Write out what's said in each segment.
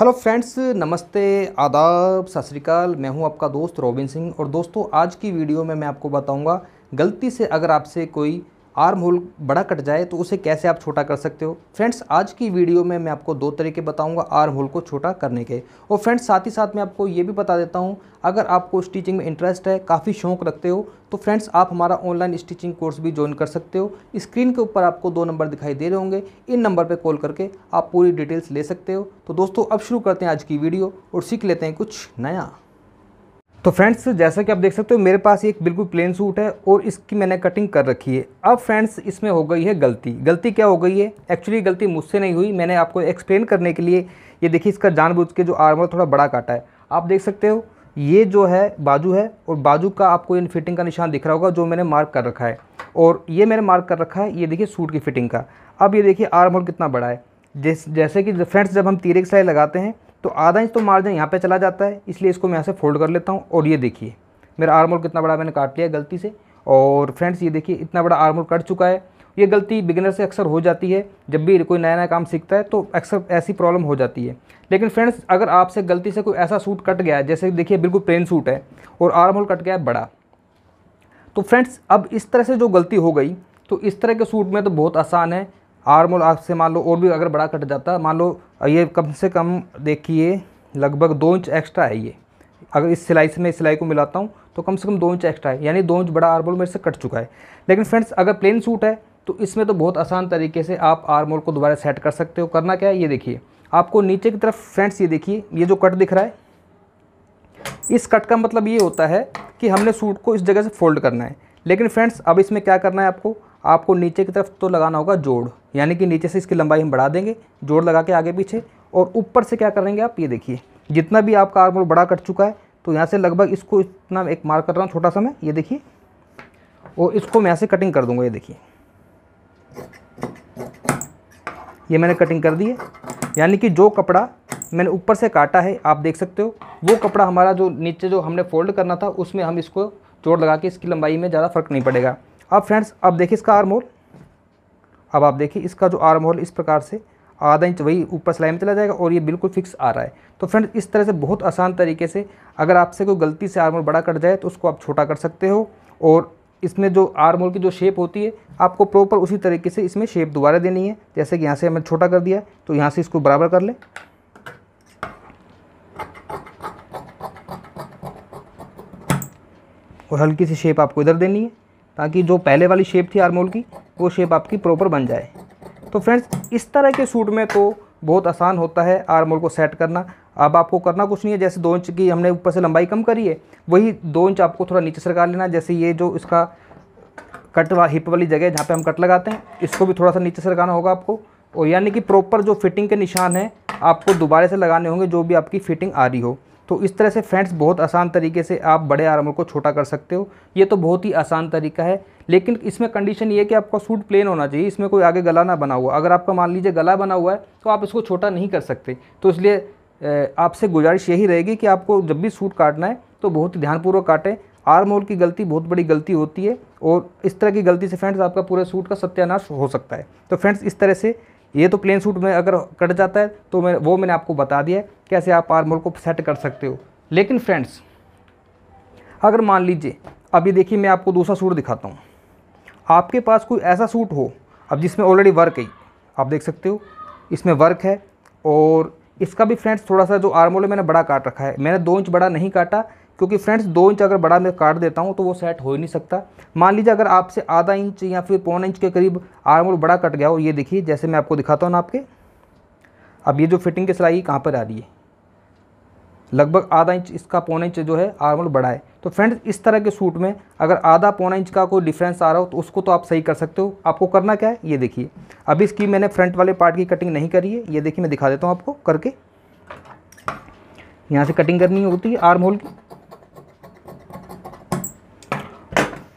hello friends नमस्ते आदाब सत श्रीकाल मैं हूं आपका दोस्त रोबिन सिंह और दोस्तों आज की वीडियो में मैं आपको बताऊंगा गलती से अगर आपसे कोई आर्म होल बड़ा कट जाए तो उसे कैसे आप छोटा कर सकते हो फ्रेंड्स आज की वीडियो में मैं आपको दो तरीके बताऊंगा आर्म होल को छोटा करने के और फ्रेंड्स साथ ही साथ मैं आपको ये भी बता देता हूँ अगर आपको स्टिचिंग में इंटरेस्ट है काफ़ी शौक रखते हो तो फ्रेंड्स आप हमारा ऑनलाइन स्टिचिंग कोर्स भी ज्वाइन कर सकते हो स्क्रीन के ऊपर आपको दो नंबर दिखाई दे रहे होंगे इन नंबर पर कॉल करके आप पूरी डिटेल्स ले सकते हो तो दोस्तों अब शुरू करते हैं आज की वीडियो और सीख लेते हैं कुछ नया तो फ्रेंड्स जैसा कि आप देख सकते हो मेरे पास एक बिल्कुल प्लेन सूट है और इसकी मैंने कटिंग कर रखी है अब फ्रेंड्स इसमें हो गई है गलती गलती क्या हो गई है एक्चुअली गलती मुझसे नहीं हुई मैंने आपको एक्सप्लेन करने के लिए ये देखिए इसका जानबूझ के जो आर्मर थोड़ा बड़ा काटा है आप देख सकते हो ये जो है बाजू है और बाजू का आपको इन फिटिंग का निशान दिख रहा होगा जो मैंने मार्क कर रखा है और ये मैंने मार्क कर रखा है ये देखिए सूट की फिटिंग का अब ये देखिए आर्म होल कितना बड़ा है जैसे कि फ्रेंड्स जब हम तीरे की सिलाई लगाते हैं तो आधा इंच तो मार्जिन यहाँ पे चला जाता है इसलिए इसको मैं यहाँ से फोल्ड कर लेता हूँ और ये देखिए मेरा आर्मोल कितना बड़ा मैंने काट लिया गलती से और फ्रेंड्स ये देखिए इतना बड़ा आर्मोल कट चुका है ये गलती बिगिनर से अक्सर हो जाती है जब भी कोई नया नया काम सीखता है तो अक्सर ऐसी प्रॉब्लम हो जाती है लेकिन फ्रेंड्स अगर आपसे गलती से कोई ऐसा सूट कट गया है जैसे देखिए बिल्कुल प्लेन सूट है और आर्म होल कट गया है बड़ा तो फ्रेंड्स अब इस तरह से जो गलती हो गई तो इस तरह के सूट में तो बहुत आसान है आर्म और से मान लो और भी अगर बड़ा कट जाता मान लो ये कम से कम देखिए लगभग दो इंच एक्स्ट्रा है ये अगर इस सिलाई से मैं इस सिलाई को मिलाता हूँ तो कम से कम दो इंच एक्स्ट्रा है यानी दो इंच बड़ा मोल मेरे से कट चुका है लेकिन फ्रेंड्स अगर प्लेन सूट है तो इसमें तो बहुत आसान तरीके से आप मोल को दोबारा सेट कर सकते हो करना क्या है ये देखिए आपको नीचे की तरफ फ्रेंड्स ये देखिए ये जो कट दिख रहा है इस कट का मतलब ये होता है कि हमने सूट को इस जगह से फोल्ड करना है लेकिन फ्रेंड्स अब इसमें क्या करना है आपको आपको नीचे की तरफ तो लगाना होगा जोड़ यानी कि नीचे से इसकी लंबाई हम बढ़ा देंगे जोड़ लगा के आगे पीछे और ऊपर से क्या करेंगे आप ये देखिए जितना भी आपका आर्मोल बड़ा कट चुका है तो यहाँ से लगभग इसको इतना एक मार्क कर रहा हूँ छोटा सा मैं ये देखिए और इसको मैं यहाँ से कटिंग कर दूँगा ये देखिए ये मैंने कटिंग कर दी है यानी कि जो कपड़ा मैंने ऊपर से काटा है आप देख सकते हो वो कपड़ा हमारा जो नीचे जो हमने फोल्ड करना था उसमें हम इसको जोड़ लगा के इसकी लंबाई में ज़्यादा फर्क नहीं पड़ेगा अब फ्रेंड्स अब देखिए इसका आर्म होल अब आप देखिए इसका जो आर्म होल इस प्रकार से आधा इंच वही ऊपर सिलाई में चला जाएगा और ये बिल्कुल फिक्स आ रहा है तो फ्रेंड्स इस तरह से बहुत आसान तरीके से अगर आपसे कोई गलती से आर्म होल बड़ा कट जाए तो उसको आप छोटा कर सकते हो और इसमें जो आर्म होल की जो शेप होती है आपको प्रॉपर उसी तरीके से इसमें शेप दोबारा देनी है जैसे कि यहाँ से हमने छोटा कर दिया तो यहाँ से इसको बराबर कर लें और हल्की सी शेप आपको इधर देनी है ताकि जो पहले वाली शेप थी आर्मोल की वो शेप आपकी प्रॉपर बन जाए तो फ्रेंड्स इस तरह के सूट में तो बहुत आसान होता है आर्मोल को सेट करना अब आपको करना कुछ नहीं है जैसे दो इंच की हमने ऊपर से लंबाई कम करी है वही दो इंच आपको थोड़ा नीचे सरका लेना जैसे ये जो इसका कट वा हिप वाली जगह जहाँ पे हम कट लगाते हैं इसको भी थोड़ा सा नीचे सरकाना होगा आपको और यानी कि प्रॉपर जो फिटिंग के निशान हैं आपको दोबारा से लगाने होंगे जो भी आपकी फिटिंग आ रही हो तो इस तरह से फ्रेंड्स बहुत आसान तरीके से आप बड़े आर्मर को छोटा कर सकते हो ये तो बहुत ही आसान तरीका है लेकिन इसमें कंडीशन ये है कि आपका सूट प्लेन होना चाहिए इसमें कोई आगे गला ना बना हुआ अगर आपका मान लीजिए गला बना हुआ है तो आप इसको छोटा नहीं कर सकते तो इसलिए आपसे गुजारिश यही रहेगी कि आपको जब भी सूट काटना है तो बहुत ही ध्यानपूर्वक काटें आर्म होल की गलती बहुत बड़ी गलती होती है और इस तरह की गलती से फ्रेंड्स आपका पूरे सूट का सत्यानाश हो सकता है तो फ्रेंड्स इस तरह से ये तो प्लेन सूट में अगर कट जाता है तो मैं वो मैंने आपको बता दिया कैसे आप आर्मोल को सेट कर सकते हो लेकिन फ्रेंड्स अगर मान लीजिए अभी देखिए मैं आपको दूसरा सूट दिखाता हूँ आपके पास कोई ऐसा सूट हो अब जिसमें ऑलरेडी वर्क है आप देख सकते हो इसमें वर्क है और इसका भी फ्रेंड्स थोड़ा सा जो आर्मोल है मैंने बड़ा काट रखा है मैंने दो इंच बड़ा नहीं काटा क्योंकि फ्रेंड्स दो इंच अगर बड़ा मैं काट देता हूँ तो वो सेट हो ही नहीं सकता मान लीजिए अगर आपसे आधा इंच या फिर पौन इंच के करीब आर्मोल बड़ा कट गया हो ये देखिए जैसे मैं आपको दिखाता हूँ ना आपके अब ये जो फिटिंग की सिलाई कहाँ पर आ रही है लगभग आधा इंच इसका पौना इंच जो है आर्मोल बड़ा है तो फ्रेंड्स इस तरह के सूट में अगर आधा पौना इंच का कोई डिफरेंस आ रहा हो तो उसको तो आप सही कर सकते हो आपको करना क्या है ये देखिए अभी इसकी मैंने फ्रंट वाले पार्ट की कटिंग नहीं करी है ये देखिए मैं दिखा देता हूँ आपको करके यहाँ से कटिंग करनी होती है आर्म होल की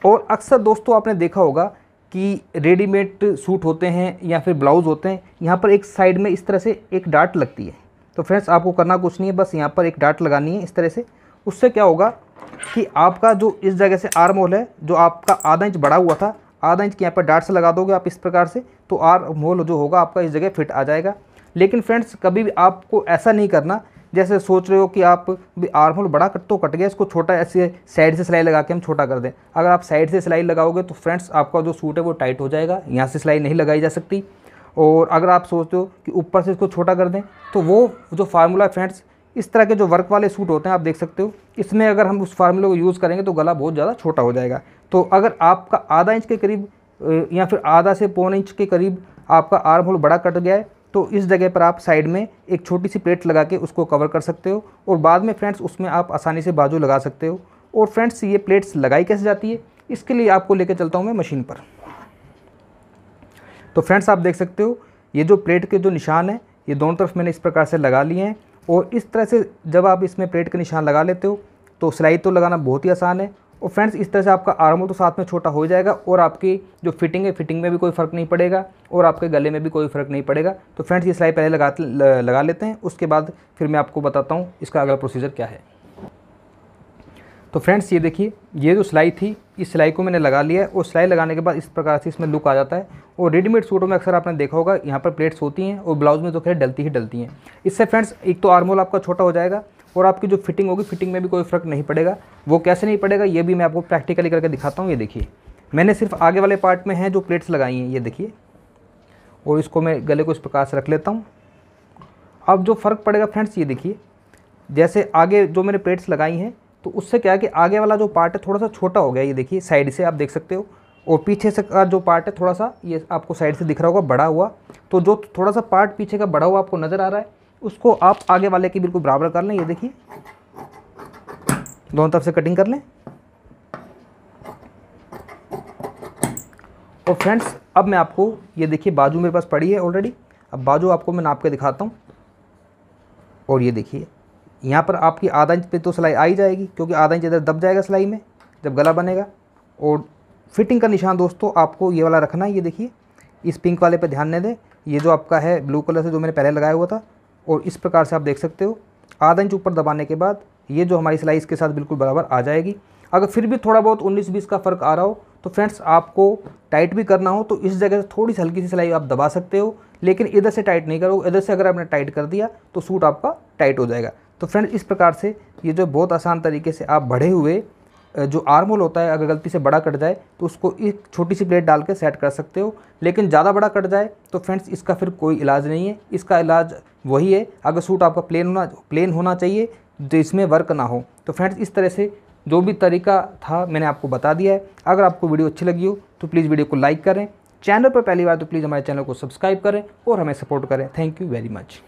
और अक्सर दोस्तों आपने देखा होगा कि रेडीमेड सूट होते हैं या फिर ब्लाउज़ होते हैं यहाँ पर एक साइड में इस तरह से एक डाट लगती है तो फ्रेंड्स आपको करना कुछ नहीं है बस यहाँ पर एक डाट लगानी है इस तरह से उससे क्या होगा कि आपका जो इस जगह से आर्म होल है जो आपका आधा इंच बड़ा हुआ था आधा इंच के यहाँ पर डाट से लगा दोगे आप इस प्रकार से तो आर्म होल जो होगा आपका इस जगह फिट आ जाएगा लेकिन फ्रेंड्स कभी भी आपको ऐसा नहीं करना जैसे सोच रहे हो कि आप होल बड़ा कट तो कट गया इसको छोटा ऐसे साइड से सिलाई लगा के हम छोटा कर दें अगर आप साइड से सिलाई लगाओगे तो फ्रेंड्स आपका जो सूट है वो टाइट हो जाएगा यहाँ से सिलाई नहीं लगाई जा सकती और अगर आप सोचते हो कि ऊपर से इसको छोटा कर दें तो वो जो फार्मूला फ्रेंड्स इस तरह के जो वर्क वाले सूट होते हैं आप देख सकते हो इसमें अगर हम उस फार्मूले को यूज़ करेंगे तो गला बहुत ज़्यादा छोटा हो जाएगा तो अगर आपका आधा इंच के करीब या फिर आधा से पौन इंच के करीब आपका आर्म होल बड़ा कट गया है तो इस जगह पर आप साइड में एक छोटी सी प्लेट लगा के उसको कवर कर सकते हो और बाद में फ्रेंड्स उसमें आप आसानी से बाजू लगा सकते हो और फ्रेंड्स ये प्लेट्स लगाई कैसे जाती है इसके लिए आपको लेकर चलता हूँ मैं मशीन पर तो फ्रेंड्स आप देख सकते हो ये जो प्लेट के जो निशान हैं ये दोनों तरफ मैंने इस प्रकार से लगा लिए हैं और इस तरह से जब आप इसमें प्लेट के निशान लगा लेते हो तो सिलाई तो लगाना बहुत ही आसान है और फ्रेंड्स इस तरह से आपका आर्मोल तो साथ में छोटा हो जाएगा और आपकी जो फिटिंग है फिटिंग में भी कोई फ़र्क नहीं पड़ेगा और आपके गले में भी कोई फ़र्क नहीं पड़ेगा तो फ्रेंड्स ये सिलाई पहले लगा लगा लेते हैं उसके बाद फिर मैं आपको बताता हूँ इसका अगला प्रोसीजर क्या है तो फ्रेंड्स ये देखिए ये जो सिलाई थी इस सिलाई को मैंने लगा लिया है और सिलाई लगाने के बाद इस प्रकार से इसमें लुक आ जाता है और रेडीमेड सूटों में अक्सर आपने देखा होगा यहाँ पर प्लेट्स होती हैं और ब्लाउज़ में तो खैर डलती ही डलती हैं इससे फ्रेंड्स एक तो आर्मोल आपका छोटा हो जाएगा और आपकी जो फिटिंग होगी फिटिंग में भी कोई फ़र्क नहीं पड़ेगा वो कैसे नहीं पड़ेगा ये भी मैं आपको प्रैक्टिकली करके दिखाता हूँ ये देखिए मैंने सिर्फ आगे वाले पार्ट में हैं जो प्लेट्स लगाई हैं ये देखिए और इसको मैं गले को इस प्रकार से रख लेता हूँ अब जो फ़र्क पड़ेगा फ्रेंड्स ये देखिए जैसे आगे जो मैंने प्लेट्स लगाई हैं तो उससे क्या है कि आगे वाला जो पार्ट है थोड़ा सा छोटा हो गया ये देखिए साइड से आप देख सकते हो और पीछे से का जो पार्ट है थोड़ा सा ये आपको साइड से दिख रहा होगा बड़ा हुआ तो जो थोड़ा सा पार्ट पीछे का बड़ा हुआ आपको नज़र आ रहा है उसको आप आगे वाले के बिल्कुल बराबर कर लें ये देखिए दोनों तरफ से कटिंग कर लें और फ्रेंड्स अब मैं आपको ये देखिए बाजू मेरे पास पड़ी है ऑलरेडी अब बाजू आपको मैं नाप के दिखाता हूँ और ये देखिए यहाँ पर आपकी आधा इंच पे तो सिलाई आ ही जाएगी क्योंकि आधा इंच इधर दब जाएगा सिलाई में जब गला बनेगा और फिटिंग का निशान दोस्तों आपको ये वाला रखना है ये देखिए इस पिंक वाले पे ध्यान नहीं दें ये जो आपका है ब्लू कलर से जो मैंने पहले लगाया हुआ था और इस प्रकार से आप देख सकते हो आधा इंच ऊपर दबाने के बाद ये जो हमारी सिलाई इसके साथ बिल्कुल बराबर आ जाएगी अगर फिर भी थोड़ा बहुत 19-20 का फ़र्क आ रहा हो तो फ्रेंड्स आपको टाइट भी करना हो तो इस जगह से थोड़ी सी हल्की सी सिलाई आप दबा सकते हो लेकिन इधर से टाइट नहीं करोगे इधर से अगर आपने टाइट कर दिया तो सूट आपका टाइट हो जाएगा तो फ्रेंड्स इस प्रकार से ये जो बहुत आसान तरीके से आप बढ़े हुए जो आर्मोल होता है अगर गलती से बड़ा कट जाए तो उसको एक छोटी सी प्लेट डाल के सेट कर सकते हो लेकिन ज़्यादा बड़ा कट जाए तो फ्रेंड्स इसका फिर कोई इलाज नहीं है इसका इलाज वही है अगर सूट आपका प्लेन होना प्लेन होना चाहिए तो इसमें वर्क ना हो तो फ्रेंड्स इस तरह से जो भी तरीका था मैंने आपको बता दिया है अगर आपको वीडियो अच्छी लगी हो तो प्लीज़ वीडियो को लाइक करें चैनल पर पहली बार तो प्लीज़ हमारे चैनल को सब्सक्राइब करें और हमें सपोर्ट करें थैंक यू वेरी मच